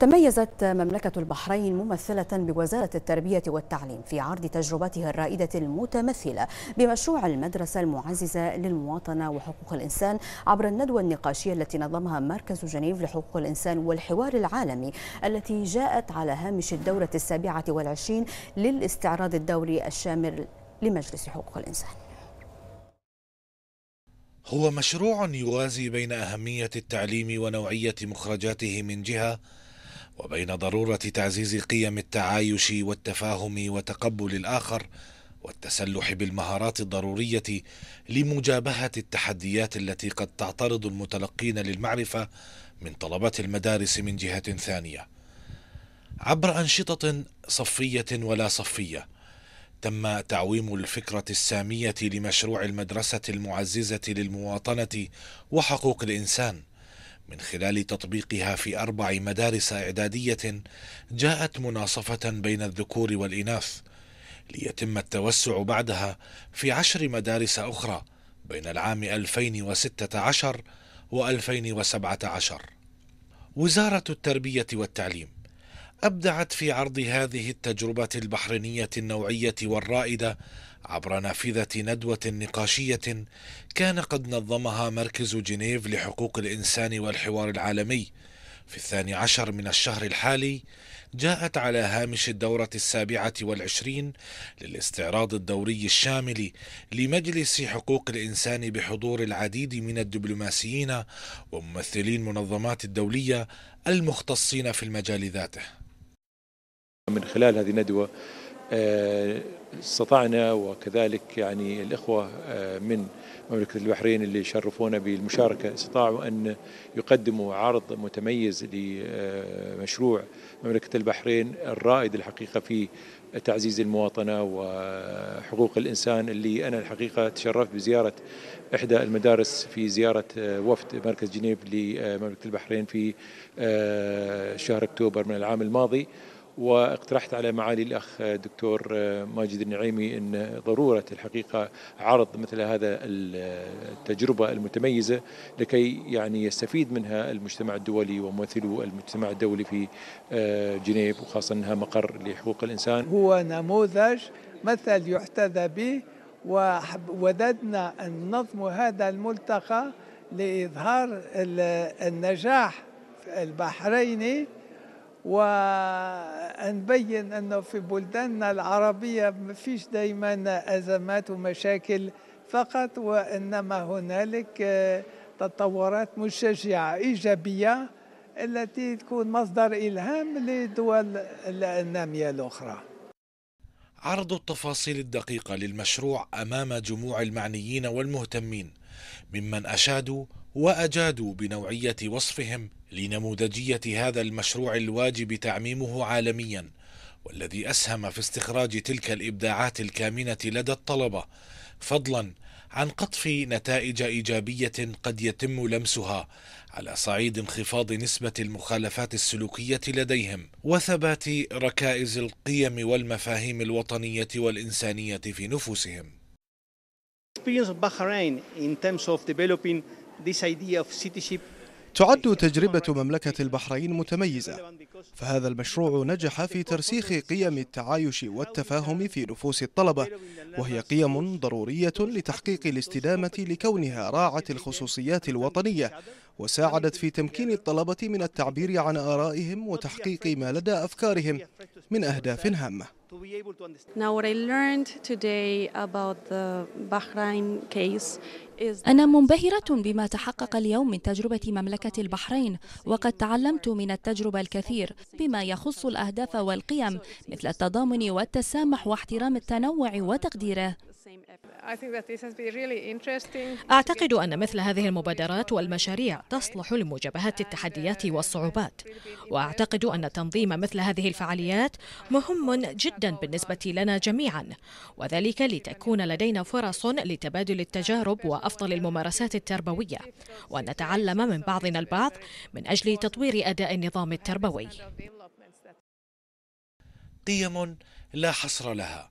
تميزت مملكة البحرين ممثلة بوزارة التربية والتعليم في عرض تجربتها الرائدة المتمثلة بمشروع المدرسة المعززة للمواطنة وحقوق الإنسان عبر الندوة النقاشية التي نظمها مركز جنيف لحقوق الإنسان والحوار العالمي التي جاءت على هامش الدورة السابعة والعشرين للاستعراض الدوري الشامل لمجلس حقوق الإنسان هو مشروع يوازي بين أهمية التعليم ونوعية مخرجاته من جهة وبين ضروره تعزيز قيم التعايش والتفاهم وتقبل الاخر والتسلح بالمهارات الضروريه لمجابهه التحديات التي قد تعترض المتلقين للمعرفه من طلبه المدارس من جهه ثانيه عبر انشطه صفيه ولا صفيه تم تعويم الفكره الساميه لمشروع المدرسه المعززه للمواطنه وحقوق الانسان من خلال تطبيقها في اربع مدارس اعداديه جاءت مناصفه بين الذكور والاناث ليتم التوسع بعدها في عشر مدارس اخرى بين العام 2016 و 2017 وزاره التربيه والتعليم ابدعت في عرض هذه التجربه البحرينيه النوعيه والرائده عبر نافذة ندوة نقاشية كان قد نظمها مركز جنيف لحقوق الإنسان والحوار العالمي في الثاني عشر من الشهر الحالي جاءت على هامش الدورة السابعة والعشرين للاستعراض الدوري الشامل لمجلس حقوق الإنسان بحضور العديد من الدبلوماسيين وممثلين منظمات الدولية المختصين في المجال ذاته من خلال هذه الندوة آه، استطعنا وكذلك يعني الإخوة آه، من مملكة البحرين اللي شرفونا بالمشاركة استطاعوا أن يقدموا عرض متميز لمشروع مملكة البحرين الرائد الحقيقة في تعزيز المواطنة وحقوق الإنسان اللي أنا الحقيقة تشرفت بزيارة إحدى المدارس في زيارة آه، وفد مركز جنيف لمملكة البحرين في آه، شهر أكتوبر من العام الماضي واقترحت على معالي الأخ دكتور ماجد النعيمي أن ضرورة الحقيقة عرض مثل هذا التجربة المتميزة لكي يعني يستفيد منها المجتمع الدولي وممثلو المجتمع الدولي في آه، جنيف وخاصة أنها مقر لحقوق الإنسان هو نموذج مثل يحتذى به ووددنا أن نظم هذا الملتقى لإظهار النجاح البحريني ونبين أنه في بلداننا العربية ما فيش دايما أزمات ومشاكل فقط وإنما هنالك آه، تطورات مشجعة إيجابية التي تكون مصدر إلهام لدول النامية الأخرى عرض التفاصيل الدقيقة للمشروع أمام جموع المعنيين والمهتمين ممن أشادوا واجادوا بنوعيه وصفهم لنموذجيه هذا المشروع الواجب تعميمه عالميا والذي اسهم في استخراج تلك الابداعات الكامنه لدى الطلبه فضلا عن قطف نتائج ايجابيه قد يتم لمسها على صعيد انخفاض نسبه المخالفات السلوكيه لديهم وثبات ركائز القيم والمفاهيم الوطنيه والانسانيه في نفوسهم experience of Bahrain in terms of developing this idea of citizenship تعد تجربة مملكة البحرين متميزة فهذا المشروع نجح في ترسيخ قيم التعايش والتفاهم في نفوس الطلبة وهي قيم ضرورية لتحقيق الاستدامة لكونها راعت الخصوصيات الوطنية وساعدت في تمكين الطلبة من التعبير عن آرائهم وتحقيق ما لدى أفكارهم من أهداف هامة to be able to understand. Now what I learned today about the Bahrain case أنا منبهرة بما تحقق اليوم من تجربة مملكة البحرين وقد تعلمت من التجربة الكثير بما يخص الأهداف والقيم مثل التضامن والتسامح واحترام التنوع وتقديره أعتقد أن مثل هذه المبادرات والمشاريع تصلح لمجابهة التحديات والصعوبات وأعتقد أن تنظيم مثل هذه الفعاليات مهم جدا بالنسبة لنا جميعا وذلك لتكون لدينا فرص لتبادل التجارب وأفضل الممارسات التربوية ونتعلم من بعضنا البعض من أجل تطوير أداء النظام التربوي قيم لا حصر لها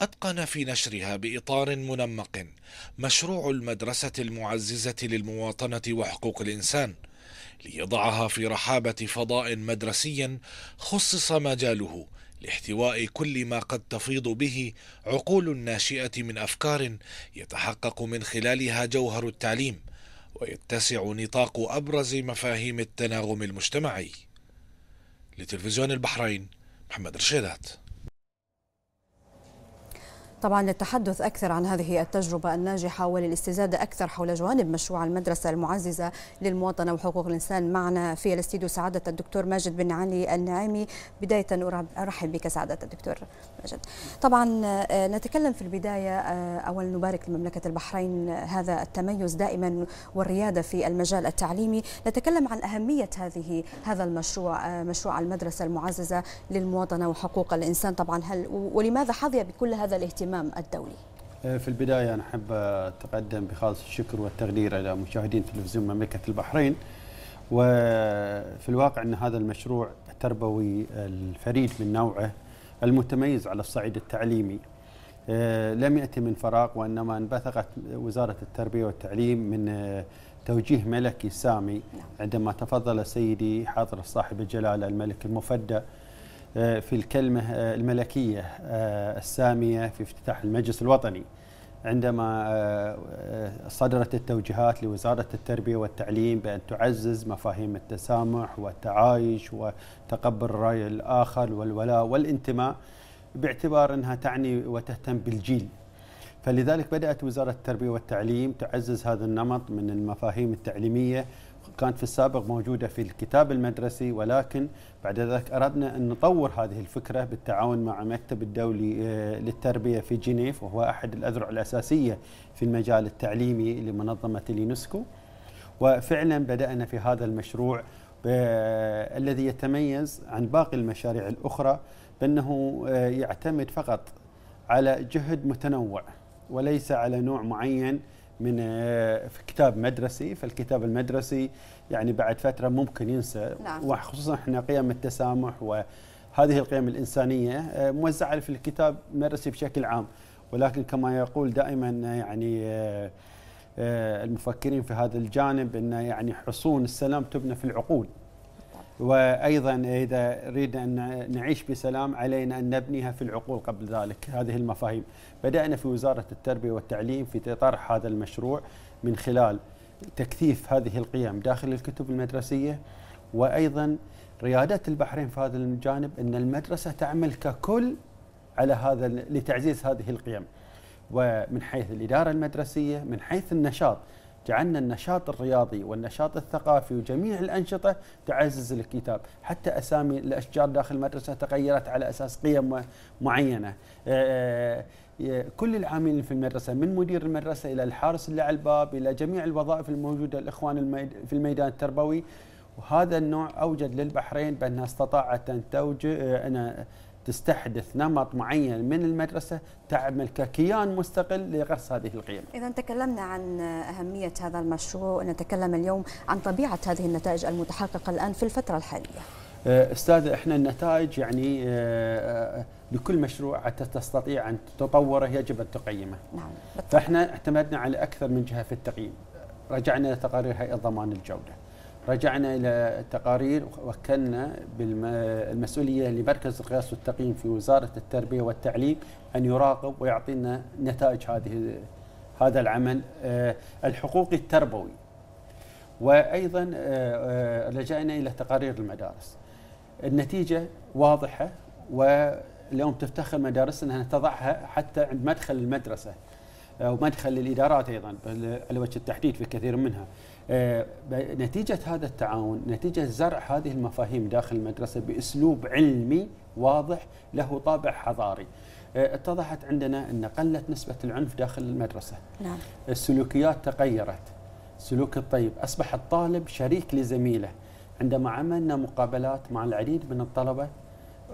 أتقن في نشرها بإطار منمق مشروع المدرسة المعززة للمواطنة وحقوق الإنسان ليضعها في رحابة فضاء مدرسي خصص مجاله لاحتواء كل ما قد تفيض به عقول الناشئة من أفكار يتحقق من خلالها جوهر التعليم ويتسع نطاق أبرز مفاهيم التناغم المجتمعي لتلفزيون البحرين محمد رشيدات طبعا للتحدث أكثر عن هذه التجربة الناجحة وللاستزادة أكثر حول جوانب مشروع المدرسة المعززة للمواطنة وحقوق الإنسان معنا في الاستديو سعادة الدكتور ماجد بن علي النعيمي بداية أرحب بك سعادة الدكتور ماجد طبعا آه، نتكلم في البداية آه، أولا نبارك لمملكة البحرين هذا التميز دائما والريادة في المجال التعليمي نتكلم عن أهمية هذه هذا المشروع آه، مشروع المدرسة المعززة للمواطنة وحقوق الإنسان طبعا هل ولماذا حظي بكل هذا الاهتمام الإمام الدولي آه، في البداية أنا أحب أتقدم بخالص الشكر والتقدير إلى مشاهدين تلفزيون مملكة البحرين وفي الواقع أن هذا المشروع التربوي الفريد من نوعه المتميز على الصعيد التعليمي آه، لم يأتي من فراغ وإنما انبثقت وزارة التربية والتعليم من آه، توجيه ملكي سامي نعم. عندما تفضل سيدي حاضر صاحب الجلالة الملك المفدى آه، في الكلمة آه، الملكية آه، السامية في افتتاح المجلس الوطني عندما صدرت التوجيهات لوزارة التربية والتعليم بأن تعزز مفاهيم التسامح والتعايش وتقبل الرأي الآخر والولاء والانتماء باعتبار أنها تعني وتهتم بالجيل فلذلك بدأت وزارة التربية والتعليم تعزز هذا النمط من المفاهيم التعليمية كانت في السابق موجودة في الكتاب المدرسي ولكن بعد ذلك أردنا أن نطور هذه الفكرة بالتعاون مع المكتب الدولي آه، للتربية في جنيف وهو أحد الأذرع الأساسية في المجال التعليمي لمنظمة اليونسكو وفعلا بدأنا في هذا المشروع آه، الذي يتميز عن باقي المشاريع الأخرى بأنه آه، يعتمد فقط على جهد متنوع وليس على نوع معين من آه، في كتاب مدرسي فالكتاب المدرسي يعني بعد فتره ممكن ينسى نعم. وخصوصا احنا قيم التسامح وهذه القيم الانسانيه آه، موزعه في الكتاب المدرسي بشكل عام ولكن كما يقول دائما آه، يعني المفكرين في هذا الجانب ان يعني حصون السلام تبنى في العقول وايضا اذا اردنا ان نعيش بسلام علينا ان نبنيها في العقول قبل ذلك هذه المفاهيم بدانا في وزاره التربيه والتعليم في طرح هذا المشروع من خلال تكثيف هذه القيم داخل الكتب المدرسيه وايضا رياده البحرين في هذا الجانب ان المدرسه تعمل ككل على هذا لتعزيز هذه القيم ومن حيث الاداره المدرسيه من حيث النشاط جعلنا النشاط الرياضي والنشاط الثقافي وجميع الأنشطة تعزز الكتاب حتى أسامي الأشجار داخل المدرسة تغيرت على أساس قيم معينة آه، آه، كل العاملين في المدرسة من مدير المدرسة إلى الحارس اللي على الباب إلى جميع الوظائف الموجودة الإخوان في الميدان التربوي وهذا النوع أوجد للبحرين بأنها استطاعت أن توجد آه، تستحدث نمط معين من المدرسة تعمل ككيان مستقل لغرس هذه القيم إذا تكلمنا عن أهمية هذا المشروع ونتكلم اليوم عن طبيعة هذه النتائج المتحققة الآن في الفترة الحالية أه، استاذ احنا النتائج يعني أه، أه، لكل مشروع حتى تستطيع ان تطوره يجب ان تقيمه. نعم. فاحنا اعتمدنا على اكثر من جهه في التقييم. رجعنا لتقارير هيئه ضمان الجوده. رجعنا إلى التقارير وكلنا بالمسؤولية لمركز القياس والتقييم في وزارة التربية والتعليم أن يراقب ويعطينا نتائج هذه هذا العمل آه، الحقوقي التربوي وأيضا آه، آه، لجأنا إلى تقارير المدارس النتيجة واضحة واليوم تفتخر مدارسنا أنها تضعها حتى عند مدخل المدرسة ومدخل الإدارات أيضا على وجه التحديد في كثير منها آه، نتيجة هذا التعاون نتيجة زرع هذه المفاهيم داخل المدرسة بأسلوب علمي واضح له طابع حضاري آه، اتضحت عندنا أن قلت نسبة العنف داخل المدرسة نعم. السلوكيات تغيرت السلوك الطيب أصبح الطالب شريك لزميله عندما عملنا مقابلات مع العديد من الطلبة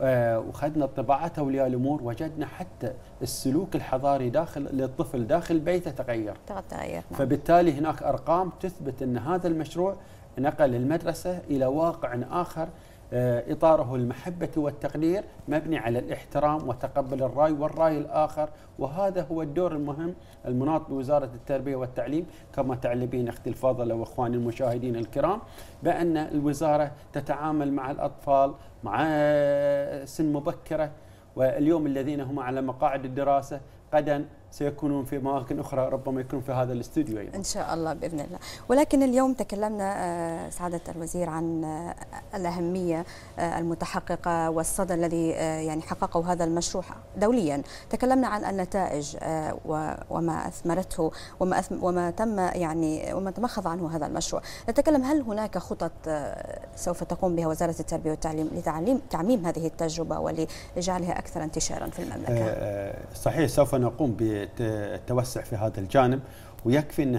آه، وخدنا طباعتها اولياء الامور وجدنا حتى السلوك الحضاري داخل للطفل داخل بيته تغير تغير نعم. فبالتالي هناك ارقام تثبت ان هذا المشروع نقل المدرسه الى واقع اخر آه، إطاره المحبة والتقدير مبني على الاحترام وتقبل الرأي والرأي الآخر وهذا هو الدور المهم المناط بوزارة التربية والتعليم كما تعلمين أختي الفاضلة وإخواني المشاهدين الكرام بأن الوزارة تتعامل مع الأطفال مع سن مبكرة واليوم الذين هم على مقاعد الدراسة قدا سيكونون في اماكن اخرى ربما يكون في هذا الاستوديو ايضا. ان شاء الله باذن الله، ولكن اليوم تكلمنا آه، سعاده الوزير عن آه، الاهميه آه، المتحققه والصدى الذي يعني حققه هذا المشروع دوليا، تكلمنا عن النتائج وما اثمرته وما وما تم يعني وما تمخض عنه هذا المشروع، نتكلم هل هناك خطط سوف تقوم بها وزاره التربيه والتعليم لتعليم تعميم هذه التجربه ولجعلها اكثر انتشارا في المملكه؟ صحيح سوف نقوم ب التوسع في هذا الجانب ويكفي ان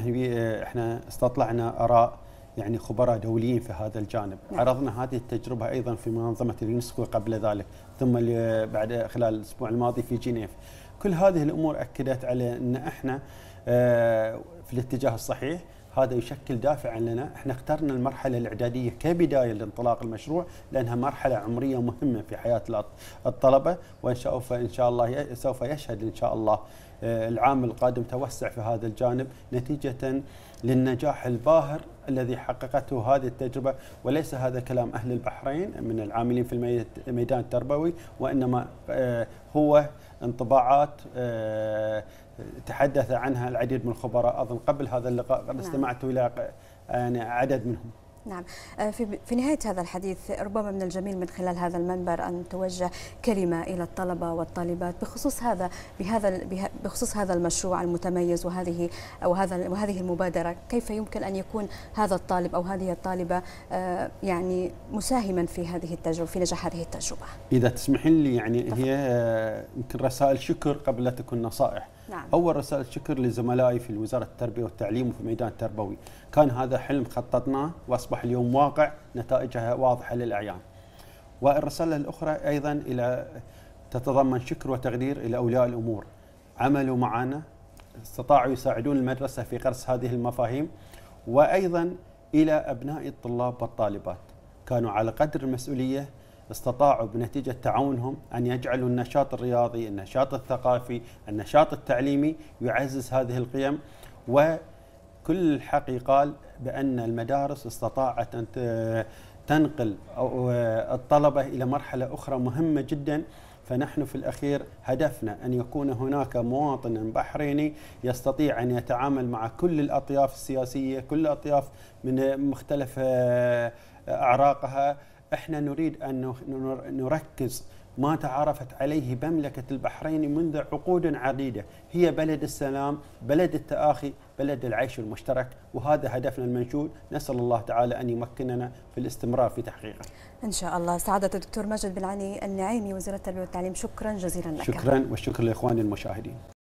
احنا استطلعنا اراء يعني خبراء دوليين في هذا الجانب نعم. عرضنا هذه التجربة أيضا في منظمة اليونسكو قبل ذلك ثم بعد خلال الأسبوع الماضي في جنيف كل هذه الأمور أكدت على أن احنا آه، في الاتجاه الصحيح هذا يشكل دافعا لنا احنا اخترنا المرحله الاعداديه كبدايه لانطلاق المشروع لانها مرحله عمريه مهمه في حياه الطلبه وان شاء شاء الله سوف يشهد ان شاء الله آه، العام القادم توسع في هذا الجانب نتيجه للنجاح الباهر الذي حققته هذه التجربه وليس هذا كلام اهل البحرين من العاملين في الميدان التربوي وانما آه، هو انطباعات آه، تحدث عنها العديد من الخبراء اظن قبل هذا اللقاء قد نعم. استمعت الى يعني عدد منهم نعم آه، في في نهايه هذا الحديث ربما من الجميل من خلال هذا المنبر ان توجه كلمه الى الطلبه والطالبات بخصوص هذا بهذا بخصوص هذا المشروع المتميز وهذه او هذا وهذه المبادره كيف يمكن ان يكون هذا الطالب او هذه الطالبه آه، يعني مساهما في هذه التجربه في نجاح هذه التجربه اذا تسمحين لي يعني طبعا. هي آه، يمكن رسائل شكر قبل لا تكون نصائح نعم. أول رسالة شكر لزملائي في وزارة التربية والتعليم وفي الميدان التربوي كان هذا حلم خططناه وأصبح اليوم واقع نتائجها واضحة للأعيان والرسالة الأخرى أيضا إلى تتضمن شكر وتقدير إلى أولياء الأمور عملوا معنا استطاعوا يساعدون المدرسة في غرس هذه المفاهيم وأيضا إلى أبناء الطلاب والطالبات كانوا على قدر المسؤولية استطاعوا بنتيجة تعاونهم أن يجعلوا النشاط الرياضي النشاط الثقافي النشاط التعليمي يعزز هذه القيم وكل الحق قال بأن المدارس استطاعت أن تنقل الطلبة إلى مرحلة أخرى مهمة جدا فنحن في الأخير هدفنا أن يكون هناك مواطن بحريني يستطيع أن يتعامل مع كل الأطياف السياسية كل الأطياف من مختلف آه، أعراقها احنا نريد ان نركز ما تعارفت عليه مملكة البحرين منذ عقود عديدة هي بلد السلام بلد التآخي بلد العيش المشترك وهذا هدفنا المنشود نسأل الله تعالى أن يمكننا في الاستمرار في تحقيقه إن شاء الله سعادة الدكتور ماجد بلعني النعيمي وزير التربية والتعليم شكرا جزيلا لك شكرا والشكر لإخواني المشاهدين